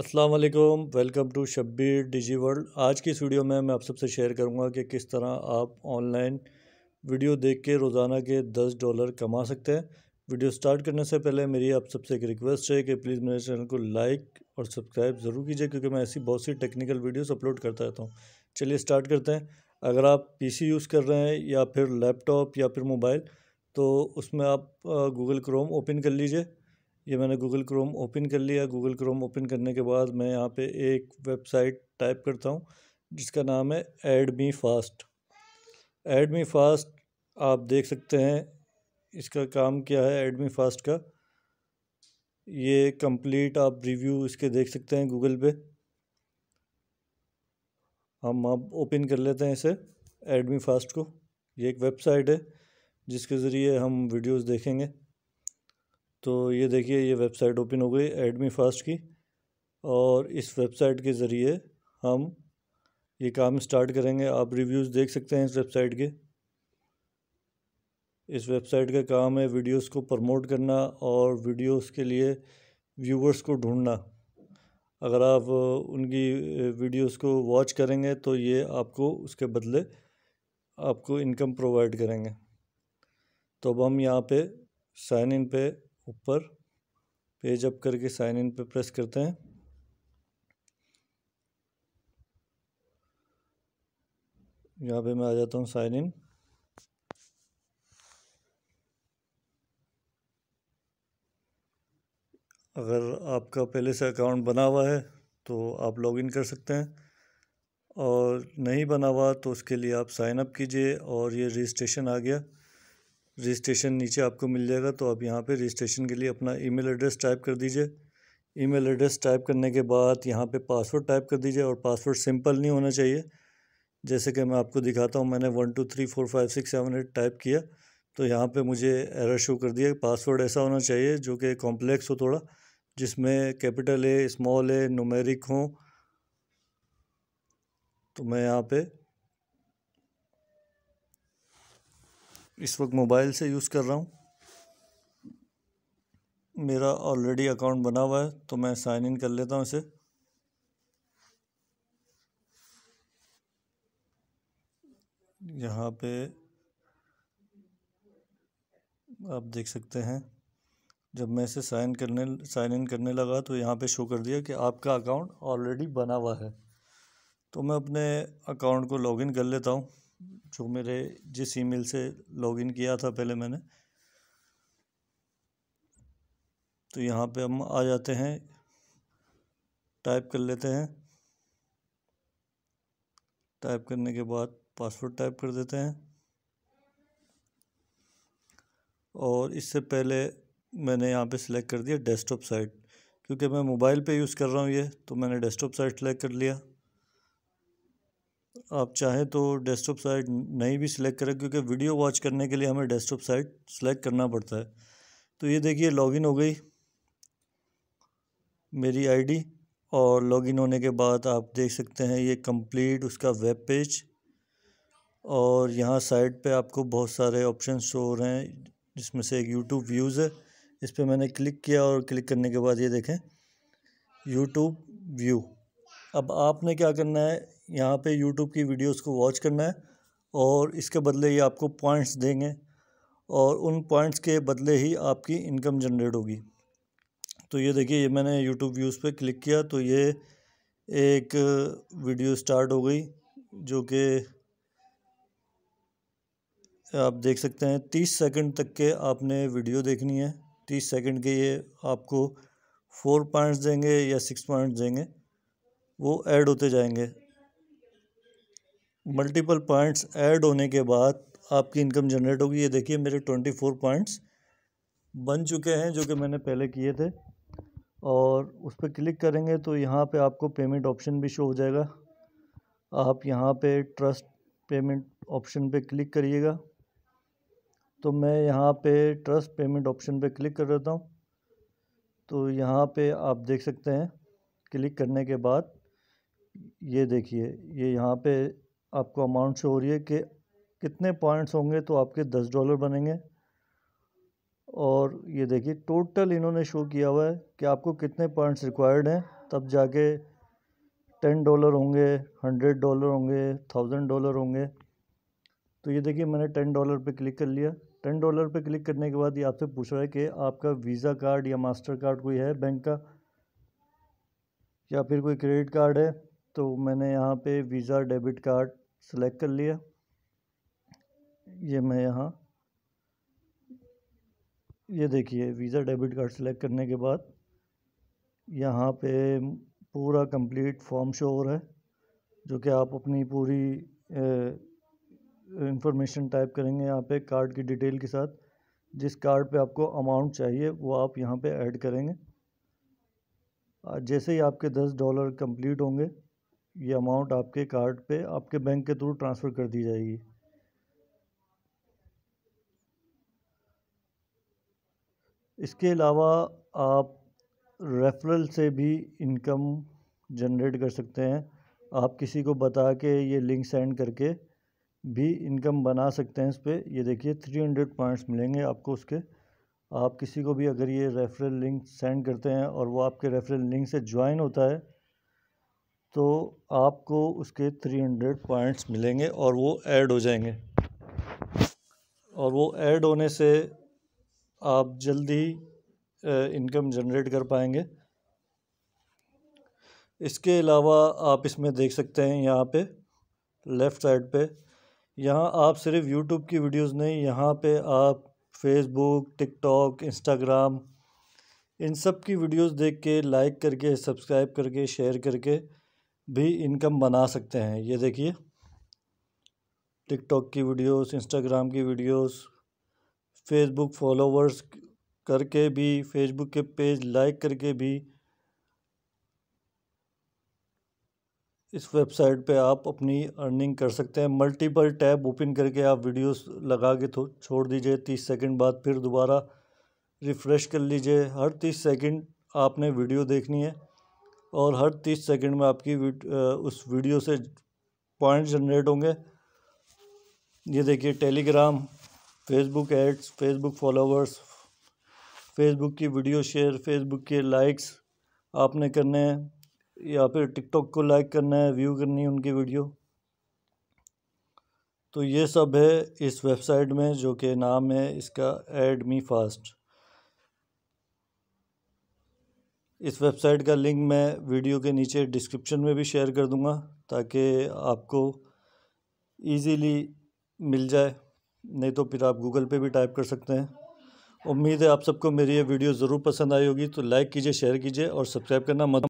अस्सलाम वालेकुम welcome to Shabbir digi world आज की इस वीडियो में मैं आप सबसे शेयर करूंगा कि किस तरह आप ऑनलाइन वीडियो देख के रोज़ाना के दस डॉलर कमा सकते हैं वीडियो स्टार्ट करने से पहले मेरी आप सबसे एक रिक्वेस्ट है कि प्लीज़ मेरे चैनल को लाइक और सब्सक्राइब ज़रूर कीजिए क्योंकि मैं ऐसी बहुत सी टेक्निकल वीडियोज़ अपलोड करता रहता हूँ चलिए स्टार्ट करते हैं अगर आप पी यूज़ कर रहे हैं या फिर लैपटॉप या फिर मोबाइल तो उसमें आप गूगल क्रोम ओपन कर लीजिए ये मैंने गूगल क्रोम ओपन कर लिया गूगल क्रोम ओपन करने के बाद मैं यहाँ पे एक वेबसाइट टाइप करता हूँ जिसका नाम है add me fast add me fast आप देख सकते हैं इसका काम क्या है एड मी फास्ट का ये कंप्लीट आप रिव्यू इसके देख सकते हैं गूगल पे हम आप ओपन कर लेते हैं इसे एडमी फास्ट को ये एक वेबसाइट है जिसके ज़रिए हम वीडियोस देखेंगे तो ये देखिए ये वेबसाइट ओपन हो गई एडमी फास्ट की और इस वेबसाइट के ज़रिए हम ये काम स्टार्ट करेंगे आप रिव्यूज़ देख सकते हैं इस वेबसाइट के इस वेबसाइट का काम है वीडियोस को प्रमोट करना और वीडियोस के लिए व्यूवर्स को ढूंढना अगर आप उनकी वीडियोस को वॉच करेंगे तो ये आपको उसके बदले आपको इनकम प्रोवाइड करेंगे तो अब हम यहाँ पे साइन इन पे ऊपर पेज अप करके साइन इन पे प्रेस करते हैं यहाँ पे मैं आ जाता हूँ साइन इन अगर आपका पहले से अकाउंट बना हुआ है तो आप लॉगिन कर सकते हैं और नहीं बना हुआ तो उसके लिए आप साइन अप कीजिए और ये रजिस्ट्रेशन आ गया रजिस्ट्रेशन नीचे आपको मिल जाएगा तो आप यहाँ पे रजिस्ट्रेशन के लिए अपना ईमेल एड्रेस टाइप कर दीजिए ईमेल एड्रेस टाइप करने के बाद यहाँ पे पासवर्ड टाइप कर दीजिए और पासवर्ड सिंपल नहीं होना चाहिए जैसे कि मैं आपको दिखाता हूँ मैंने one two three four five six seven eight type किया तो यहाँ पर मुझे एरर शो कर दिया पासवर्ड ऐसा होना चाहिए जो कि कॉम्प्लेक्स हो थोड़ा जिसमें कैपिटल है स्मॉल है नुमेरिक हों तो मैं यहाँ पर इस वक्त मोबाइल से यूज़ कर रहा हूँ मेरा ऑलरेडी अकाउंट बना हुआ है तो मैं साइन इन कर लेता हूँ इसे यहाँ पे आप देख सकते हैं जब मैं इसे साइन करने साइन इन करने लगा तो यहाँ पे शो कर दिया कि आपका अकाउंट ऑलरेडी बना हुआ है तो मैं अपने अकाउंट को लॉगिन कर लेता हूँ जो मेरे जिस ईमेल से लॉगिन किया था पहले मैंने तो यहाँ पे हम आ जाते हैं टाइप कर लेते हैं टाइप करने के बाद पासवर्ड टाइप कर देते हैं और इससे पहले मैंने यहाँ पे सिलेक्ट कर दिया डेस्कटॉप साइट क्योंकि मैं मोबाइल पे यूज़ कर रहा हूँ ये तो मैंने डेस्कटॉप साइट सेलेक्ट कर लिया आप चाहें तो डेस्कटॉप साइट नहीं भी सिलेक्ट करें क्योंकि वीडियो वॉच करने के लिए हमें डेस्कटॉप साइट सेलेक्ट करना पड़ता है तो ये देखिए लॉगिन हो गई मेरी आईडी और लॉगिन होने के बाद आप देख सकते हैं ये कंप्लीट उसका वेब पेज और यहाँ साइट पे आपको बहुत सारे ऑप्शन शो हो रहे हैं जिसमें से एक यूट्यूब व्यूज़ है इस पर मैंने क्लिक किया और क्लिक करने के बाद ये देखें यूट्यूब व्यू अब आपने क्या करना है यहाँ पे YouTube की वीडियोस को वॉच करना है और इसके बदले ये आपको पॉइंट्स देंगे और उन पॉइंट्स के बदले ही आपकी इनकम जनरेट होगी तो ये देखिए ये मैंने यूट्यूब व्यूज़ पे क्लिक किया तो ये एक वीडियो स्टार्ट हो गई जो कि आप देख सकते हैं तीस सेकंड तक के आपने वीडियो देखनी है तीस सेकंड के ये आपको फोर पॉइंट्स देंगे या सिक्स पॉइंट्स देंगे वो ऐड होते जाएंगे मल्टीपल पॉइंट्स ऐड होने के बाद आपकी इनकम जनरेट होगी ये देखिए मेरे ट्वेंटी फोर पॉइंट्स बन चुके हैं जो कि मैंने पहले किए थे और उस पर क्लिक करेंगे तो यहाँ पे आपको पेमेंट ऑप्शन भी शो हो जाएगा आप यहाँ पे ट्रस्ट पेमेंट ऑप्शन पे क्लिक करिएगा तो मैं यहाँ पे ट्रस्ट पेमेंट ऑप्शन पे क्लिक कर देता हूँ तो यहाँ पे आप देख सकते हैं क्लिक करने के बाद ये देखिए ये यहाँ पे आपको अमाउंट शो हो रही है कि कितने पॉइंट्स होंगे तो आपके दस डॉलर बनेंगे और ये देखिए टोटल इन्होंने शो किया हुआ है कि आपको कितने पॉइंट्स रिक्वायर्ड हैं तब जाके टेन डॉलर होंगे हंड्रेड डॉलर होंगे थाउजेंड डॉलर होंगे तो ये देखिए मैंने टेन डॉलर पे क्लिक कर लिया टेन डॉलर पे क्लिक करने के बाद ये आपसे पूछ रहा है कि आपका वीज़ा कार्ड या मास्टर कार्ड कोई है बैंक का या फिर कोई क्रेडिट कार्ड है तो मैंने यहाँ पे वीज़ा डेबिट कार्ड सेलेक्ट कर लिया ये मैं यहाँ ये देखिए वीज़ा डेबिट कार्ड सेलेक्ट करने के बाद यहाँ पे पूरा कंप्लीट फॉर्म शो हो रहा है जो कि आप अपनी पूरी इंफॉर्मेशन टाइप करेंगे यहाँ पे कार्ड की डिटेल के साथ जिस कार्ड पे आपको अमाउंट चाहिए वो आप यहाँ पे ऐड करेंगे जैसे ही आपके दस डॉलर कंप्लीट होंगे ये अमाउंट आपके कार्ड पे आपके बैंक के थ्रू ट्रांसफ़र कर दी जाएगी इसके अलावा आप रेफरल से भी इनकम जनरेट कर सकते हैं आप किसी को बता के ये लिंक सेंड करके भी इनकम बना सकते हैं इस पर यह देखिए थ्री हंड्रेड पॉइंट्स मिलेंगे आपको उसके आप किसी को भी अगर ये रेफरल लिंक सेंड करते हैं और वो आपके रेफरल लिंक से ज्वाइन होता है तो आपको उसके थ्री हंड्रेड पॉइंट्स मिलेंगे और वो ऐड हो जाएंगे और वो ऐड होने से आप जल्दी इनकम जनरेट कर पाएंगे इसके अलावा आप इसमें देख सकते हैं यहाँ पे लेफ़्ट साइड पे यहाँ आप सिर्फ यूट्यूब की वीडियोस नहीं यहाँ पे आप फेसबुक टिकटॉक इंस्टाग्राम इन सब की वीडियोस देख के लाइक करके सब्सक्राइब करके शेयर करके भी इनकम बना सकते हैं ये देखिए टिकटॉक की वीडियोस इंस्टाग्राम की वीडियोस फेसबुक फॉलोवर्स करके भी फेसबुक के पेज लाइक करके भी इस वेबसाइट पे आप अपनी अर्निंग कर सकते हैं मल्टीपल टैब ओपन करके आप वीडियोस लगा के तो छोड़ दीजिए तीस सेकंड बाद फिर दोबारा रिफ़्रेश कर लीजिए हर तीस सेकंड आपने वीडियो देखनी है और हर तीस सेकंड में आपकी उस वीडियो से पॉइंट जनरेट होंगे ये देखिए Telegram Facebook ads Facebook followers Facebook की वीडियो शेयर फेसबुक के लाइक्स आपने करने हैं या फिर टिकटॉक को लाइक करना है व्यू करनी है उनकी वीडियो तो ये सब है इस वेबसाइट में जो कि नाम है इसका एड मी फास्ट इस वेबसाइट का लिंक मैं वीडियो के नीचे डिस्क्रिप्शन में भी शेयर कर दूंगा ताकि आपको इजीली मिल जाए नहीं तो फिर आप गूगल पे भी टाइप कर सकते हैं उम्मीद है आप सबको मेरी ये वीडियो ज़रूर पसंद आई होगी तो लाइक कीजिए शेयर कीजिए और सब्सक्राइब करना मत